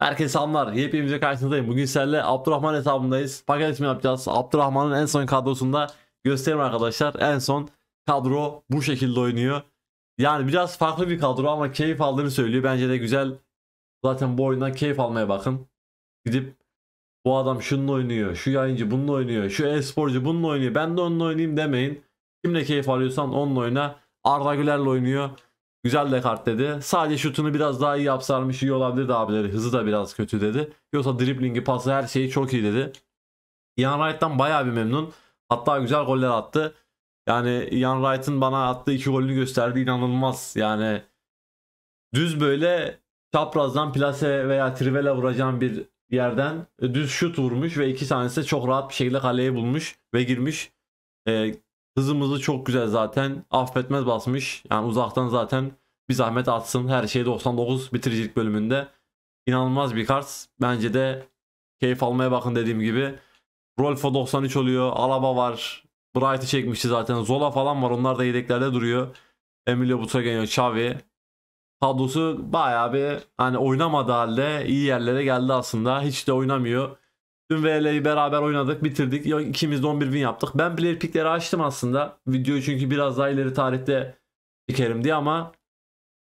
Herkese selamlar. Yepyenice karşınızdayım. Bugün sizlerle Abdurrahman hesabındayız. Paket ismi yapacağız. Abdurrahman'ın en son kadrosunda göstereyim arkadaşlar. En son kadro bu şekilde oynuyor. Yani biraz farklı bir kadro ama keyif aldığını söylüyor. Bence de güzel. Zaten bu oyundan keyif almaya bakın. Gidip bu adam şununla oynuyor, şu yayıncı bununla oynuyor, şu e-sporcu bununla oynuyor, ben de onunla oynayayım demeyin. Kimle keyif alıyorsan onunla oyna. Arda Güler'le oynuyor. Güzel de kart dedi. Sadece şutunu biraz daha iyi yapsarmış iyi olabilirdi abileri. Hızı da biraz kötü dedi. Yoksa driblingi, pası her şeyi çok iyi dedi. Ian Wright'tan bayağı bir memnun. Hatta güzel goller attı. Yani Ian Wright'ın bana attığı iki golünü gösterdi. inanılmaz. Yani düz böyle çaprazdan plase veya trivela vuracağım bir yerden e, düz şut vurmuş ve iki tanesi de çok rahat bir şekilde kaleyi bulmuş ve girmiş. E, Hızımızı çok güzel zaten. Affetmez basmış. Yani uzaktan zaten bir zahmet atsın. Her şey 99 bitiricilik bölümünde. İnanılmaz bir kart. Bence de keyif almaya bakın dediğim gibi. Rolfo 93 oluyor. Alaba var. Bright'ı çekmişti zaten. Zola falan var. Onlar da yedeklerde duruyor. Emilio Butragueño, Xavi. Kadrosu bayağı bir hani oynamadı halde iyi yerlere geldi aslında. Hiç de oynamıyor. Dün VL'yi beraber oynadık, bitirdik. İkimiz de 11 win yaptık. Ben player pickleri açtım aslında. Videoyu çünkü biraz daha ileri tarihte çekerim diye ama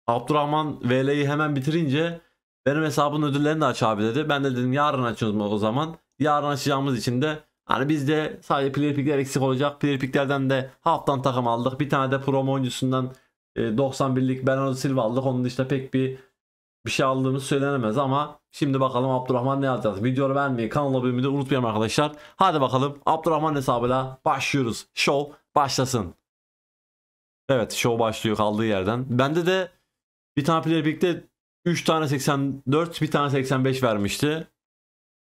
Abdurrahman VL'yi hemen bitirince benim hesabın ödüllerini de aç abi dedi. Ben de dedim yarın açıyoruz o zaman. Yarın açacağımız için de hani bizde sadece player pickler eksik olacak. Player picklerden de haftan takım aldık. Bir tane de promo oyuncusundan 91'lik e, Bernardo Silva aldık. Onun dışında pek bir bir şey aldığımız söylenemez ama Şimdi bakalım Abdurrahman ne yapacağız? Videoyu beğenmeyi, kanala abone olmayı unutmayalım arkadaşlar. Hadi bakalım Abdurrahman hesabıyla başlıyoruz. Show başlasın. Evet show başlıyor kaldığı yerden. Bende de bir tane player birlikte 3 tane 84, bir tane 85 vermişti.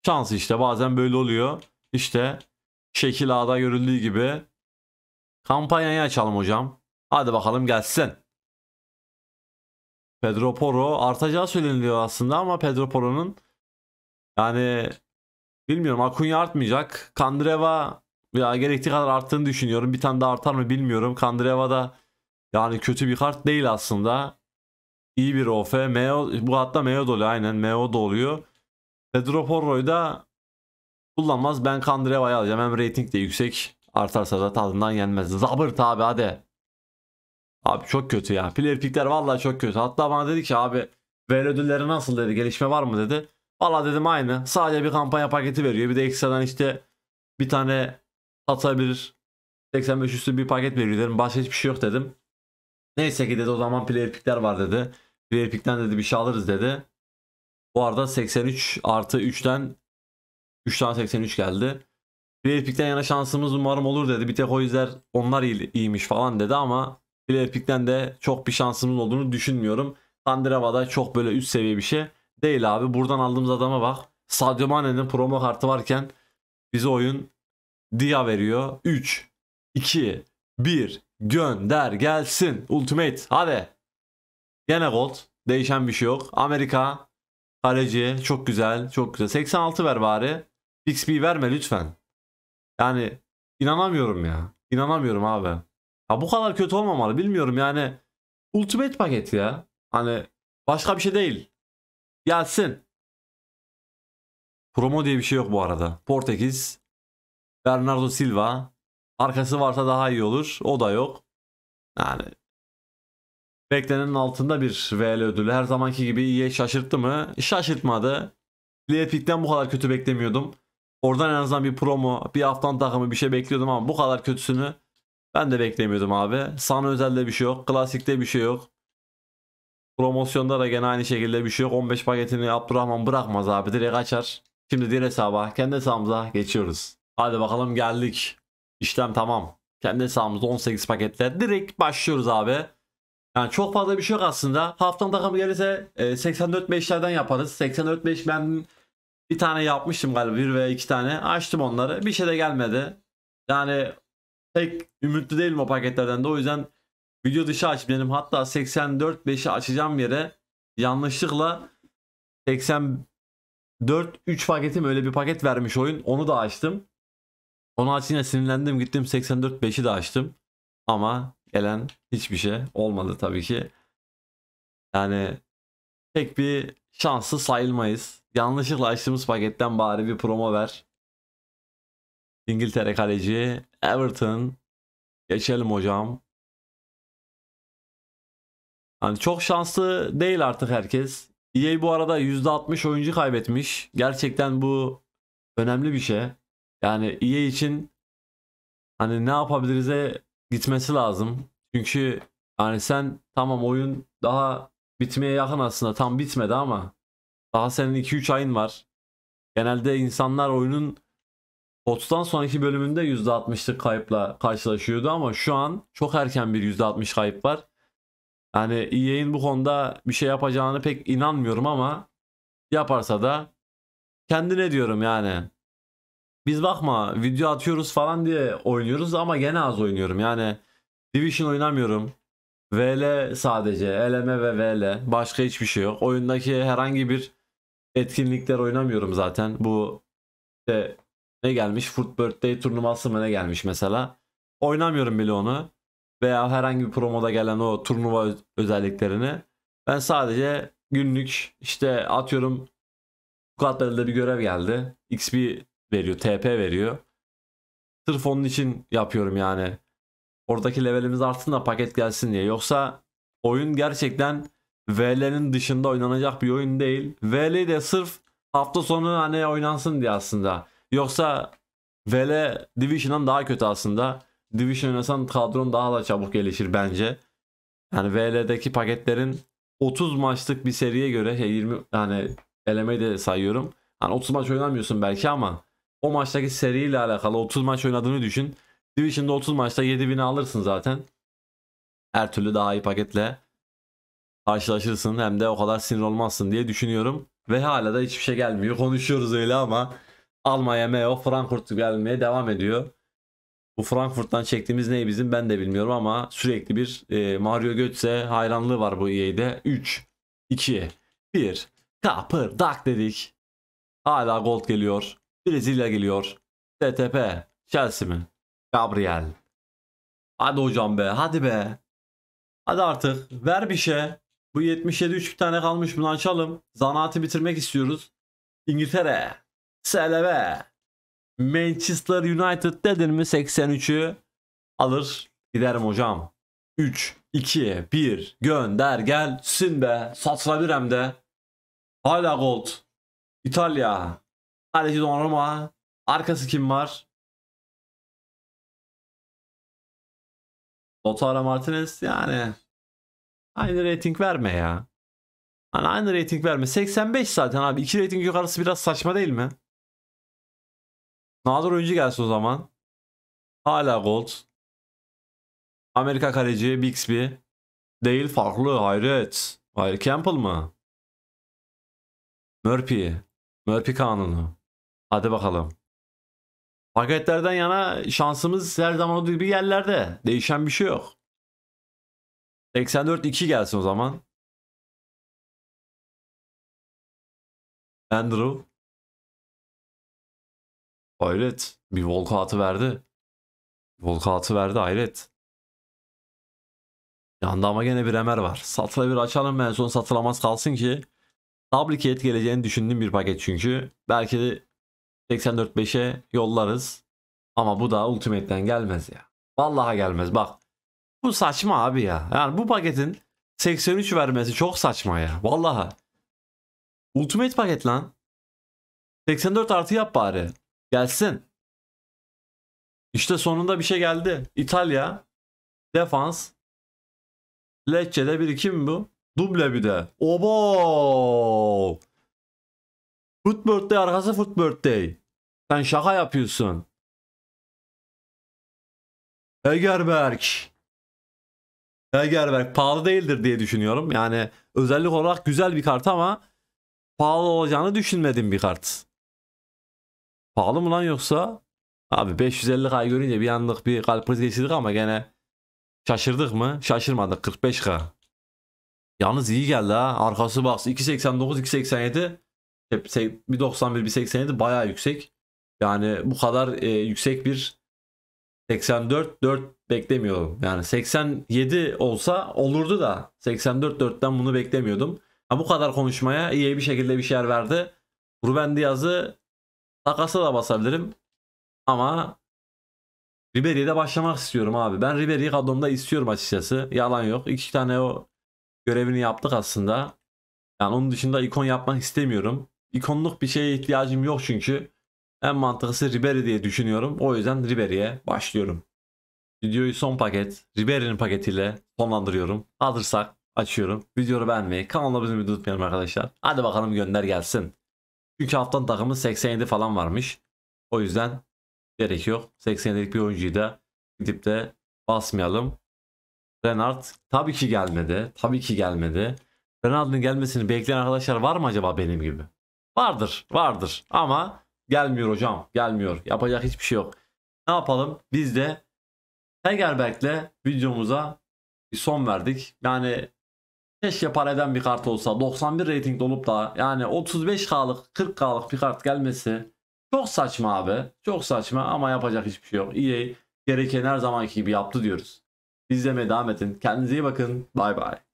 Şans işte bazen böyle oluyor. İşte şekil A'da görüldüğü gibi. Kampanyayı açalım hocam. Hadi bakalım gelsin. Pedro Poro, artacağı söyleniliyor aslında ama Pedro Poro'nun yani bilmiyorum Akunya artmayacak. Kandreva ya gerektiği kadar arttığını düşünüyorum. Bir tane daha artar mı bilmiyorum. Kandreva da yani kötü bir kart değil aslında. İyi bir OF. Meo, bu hatta Meo dolu aynen. Meo da oluyor. Pedro Porro'yu da kullanmaz. Ben Kandreva'yı alacağım. Hem rating de yüksek. Artarsa da tadından yenmez. Zabırt abi hadi. Abi çok kötü ya. Player pickler vallahi çok kötü. Hatta bana dedi ki abi ver ödülleri nasıl dedi. Gelişme var mı dedi. Valla dedim aynı. Sadece bir kampanya paketi veriyor. Bir de ekstradan işte bir tane atabilir 85 üstü bir paket veriyor dedim. Başka hiçbir şey yok dedim. Neyse ki dedi o zaman player pickler var dedi. Player pickten dedi bir şey alırız dedi. Bu arada 83 artı 3'ten 3 tane 83 geldi. Player pickten yana şansımız umarım olur dedi. Bir tek o yüzden onlar iyiymiş falan dedi ama Play Epic'ten de çok bir şansımın olduğunu düşünmüyorum. Sandireva da çok böyle üst seviye bir şey değil abi. Buradan aldığımız adama bak. Sadio Mane'nin promo kartı varken bize oyun Dia veriyor. 3, 2, 1 gönder gelsin. Ultimate hadi. Gene gold. Değişen bir şey yok. Amerika kaleci çok güzel çok güzel. 86 ver bari. Bixby verme lütfen. Yani inanamıyorum ya. İnanamıyorum abi. Ha bu kadar kötü olmamalı bilmiyorum yani. Ultimate paket ya. Hani başka bir şey değil. Gelsin. Promo diye bir şey yok bu arada. Portekiz, Bernardo Silva. Arkası varsa daha iyi olur. O da yok. Yani beklenenin altında bir VL ödülü. Her zamanki gibi iyiye şaşırttı mı? Şaşırtmadı. Liepik'ten bu kadar kötü beklemiyordum. Oradan en azından bir promo, bir haftan takımı bir şey bekliyordum ama bu kadar kötüsünü ben de beklemiyordum abi. San özelde bir şey yok. Klasikte bir şey yok. Promosyonda da gene aynı şekilde bir şey yok. 15 paketini Abdurrahman bırakmaz abi. Direkt açar. Şimdi diğer hesaba, kendi hesabımıza geçiyoruz. Hadi bakalım geldik. İşlem tamam. Kendi hesabımızda 18 paketle direkt başlıyoruz abi. Yani çok fazla bir şey yok aslında. Haftanın takımı gelirse 84-5'lerden e, yaparız. 84-5 ben bir tane yapmıştım galiba. Bir veya iki tane. Açtım onları. Bir şey de gelmedi. Yani pek ümitli değilim o paketlerden de. O yüzden video dışı aç benim. Hatta 84.5'i açacağım yere yanlışlıkla 84 3 paketim öyle bir paket vermiş oyun. Onu da açtım. Onu açınca sinirlendim gittim 84 5'i de açtım. Ama gelen hiçbir şey olmadı tabii ki. Yani pek bir şanslı sayılmayız. Yanlışlıkla açtığımız paketten bari bir promo ver. İngiltere kaleci Everton. Geçelim hocam. Hani çok şanslı değil artık herkes. EA bu arada %60 oyuncu kaybetmiş. Gerçekten bu önemli bir şey. Yani EA için hani ne yapabilirize gitmesi lazım. Çünkü hani sen tamam oyun daha bitmeye yakın aslında tam bitmedi ama daha senin 2-3 ayın var. Genelde insanlar oyunun Hots'tan sonraki bölümünde %60'lık kayıpla karşılaşıyordu ama şu an çok erken bir %60 kayıp var. Yani EA'in bu konuda bir şey yapacağını pek inanmıyorum ama yaparsa da kendine diyorum yani. Biz bakma video atıyoruz falan diye oynuyoruz ama gene az oynuyorum. Yani Division oynamıyorum. VL sadece. eleme ve VL. Başka hiçbir şey yok. Oyundaki herhangi bir etkinlikler oynamıyorum zaten. Bu işte ne gelmiş? Food Birthday turnuvası mı ne gelmiş mesela? Oynamıyorum bile onu. Veya herhangi bir promoda gelen o turnuva özelliklerini. Ben sadece günlük işte atıyorum bu katlarında bir görev geldi. XP veriyor, TP veriyor. Sırf onun için yapıyorum yani. Oradaki levelimiz artsın da paket gelsin diye. Yoksa oyun gerçekten VL'nin dışında oynanacak bir oyun değil. VL de sırf hafta sonu hani oynansın diye aslında. Yoksa VL Division'dan daha kötü aslında. Division oynasan kadron daha da çabuk gelişir bence. Yani VL'deki paketlerin 30 maçlık bir seriye göre şey 20 yani elemeyi de sayıyorum. Hani 30 maç oynamıyorsun belki ama o maçtaki seriyle alakalı 30 maç oynadığını düşün. Division'da 30 maçta 7 alırsın zaten. Her türlü daha iyi paketle karşılaşırsın hem de o kadar sinir olmazsın diye düşünüyorum. Ve hala da hiçbir şey gelmiyor. Konuşuyoruz öyle ama Almanya, Meo, Frankfurt gelmeye devam ediyor. Bu Frankfurt'tan çektiğimiz ne bizim ben de bilmiyorum ama sürekli bir e, Mario Götze hayranlığı var bu EA'de. 3, 2, 1, kapır, dak dedik. Hala gold geliyor. Brezilya geliyor. TTP, Chelsea mi? Gabriel. Hadi hocam be, hadi be. Hadi artık ver bir şey. Bu 77 3 bir tane kalmış bunu açalım. Zanaatı bitirmek istiyoruz. İngiltere. Selebe, Manchester United dedin mi 83'ü alır giderim hocam. 3, 2, 1 gönder gelsin be. Satra bir hem de. Hala gold. İtalya. Kaleci Donnarumma. Arkası kim var? Lautaro Martinez yani aynı rating verme ya. Hani aynı rating verme. 85 zaten abi. 2 rating yukarısı biraz saçma değil mi? Nadir oyuncu gelsin o zaman. Hala Gold. Amerika kaleci Bixby. Değil farklı hayret. Hayır Campbell mı? Murphy. Murphy kanunu. Hadi bakalım. Paketlerden yana şansımız her zaman olduğu gibi yerlerde. Değişen bir şey yok. 84-2 gelsin o zaman. Andrew. Hayret. Bir volkaatı verdi. Volkaatı verdi hayret. Yanda ama gene bir emer var. Satıla bir açalım ben son satılamaz kalsın ki. Tablikiyet geleceğini düşündüğüm bir paket çünkü. Belki de 84.5'e yollarız. Ama bu da Ultimate'den gelmez ya. Vallahi gelmez bak. Bu saçma abi ya. Yani bu paketin 83 vermesi çok saçma ya. Vallahi. Ultimate paket lan. 84 artı yap bari. Gelsin. İşte sonunda bir şey geldi. İtalya. Defans. Lecce'de bir kim bu? Duble bir de. Obo! Foot birthday arkası foot birthday. Sen şaka yapıyorsun. Egerberk. Egerberk pahalı değildir diye düşünüyorum. Yani özellik olarak güzel bir kart ama pahalı olacağını düşünmedim bir kart. Pahalı mı lan yoksa? Abi 550K görünce bir anlık bir kalp krizi geçirdik ama gene şaşırdık mı? Şaşırmadık 45K. Yalnız iyi geldi ha. Arkası bak 2.89 2.87 hep 1.91 87 bayağı yüksek. Yani bu kadar e, yüksek bir 84 4 beklemiyordum. Yani 87 olsa olurdu da 84 4'ten bunu beklemiyordum. Ha, bu kadar konuşmaya iyi bir şekilde bir şeyler verdi. Ruben Diaz'ı Takasa da basabilirim. Ama Ribery'e de başlamak istiyorum abi. Ben Ribery'i kadromda istiyorum açıkçası. Yalan yok. İki tane o görevini yaptık aslında. Yani onun dışında ikon yapmak istemiyorum. İkonluk bir şeye ihtiyacım yok çünkü. En mantıklısı Ribery diye düşünüyorum. O yüzden Ribery'e başlıyorum. Videoyu son paket, Ribery'nin paketiyle sonlandırıyorum. Hazırsak açıyorum. Videoyu beğenmeyi, kanalda abone olmayı unutmayalım arkadaşlar. Hadi bakalım gönder gelsin. Çünkü haftan takımı 87 falan varmış. O yüzden gerek yok. 87'lik bir oyuncuyu da gidip de basmayalım. Renard tabii ki gelmedi. Tabii ki gelmedi. Renard'ın gelmesini bekleyen arkadaşlar var mı acaba benim gibi? Vardır, vardır. Ama gelmiyor hocam, gelmiyor. Yapacak hiçbir şey yok. Ne yapalım? Biz de Hegerberg'le videomuza bir son verdik. Yani Keşke pareden bir kart olsa 91 rating olup da yani 35K'lık 40K'lık bir kart gelmesi çok saçma abi. Çok saçma ama yapacak hiçbir şey yok. EA gereken her zamanki gibi yaptı diyoruz. İzlemeye devam edin. Kendinize iyi bakın. Bay bay.